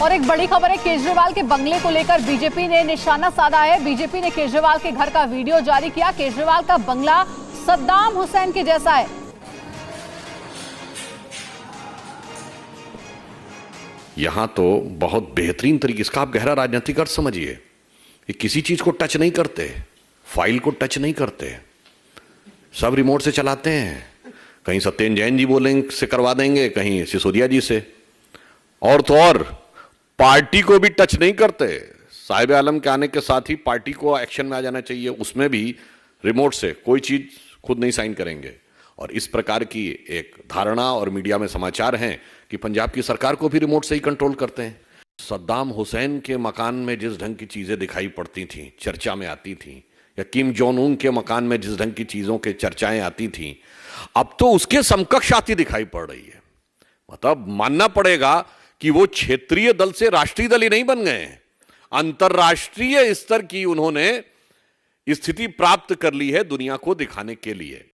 और एक बड़ी खबर है केजरीवाल के बंगले को लेकर बीजेपी ने निशाना साधा है बीजेपी ने केजरीवाल के घर का वीडियो जारी किया केजरीवाल का बंगला सद्दाम हुसैन के जैसा है यहां तो बहुत बेहतरीन तरीके इसका आप गहरा राजनीतिक अर्थ समझिए कि किसी चीज को टच नहीं करते फाइल को टच नहीं करते सब रिमोट से चलाते हैं कहीं सत्येन जैन जी बोलेंगे से करवा देंगे कहीं सिसोदिया जी से और तो और पार्टी को भी टच नहीं करते साहिब आलम के आने के साथ ही पार्टी को एक्शन में आ जाना चाहिए उसमें भी रिमोट से कोई चीज़ खुद नहीं साइन करेंगे और इस प्रकार की एक धारणा और मीडिया में समाचार हैं कि पंजाब की सरकार को भी रिमोट से ही कंट्रोल करते हैं सद्दाम हुसैन के मकान में जिस ढंग की चीज़ें दिखाई पड़ती थीं चर्चा में आती थीं या किम जोन उंग के मकान में जिस ढंग की चीज़ों के चर्चाएं आती थीं अब तो उसके समकक्ष आती दिखाई पड़ रही है मतलब मानना पड़ेगा कि वो क्षेत्रीय दल से राष्ट्रीय दल ही नहीं बन गए हैं अंतर्राष्ट्रीय स्तर की उन्होंने स्थिति प्राप्त कर ली है दुनिया को दिखाने के लिए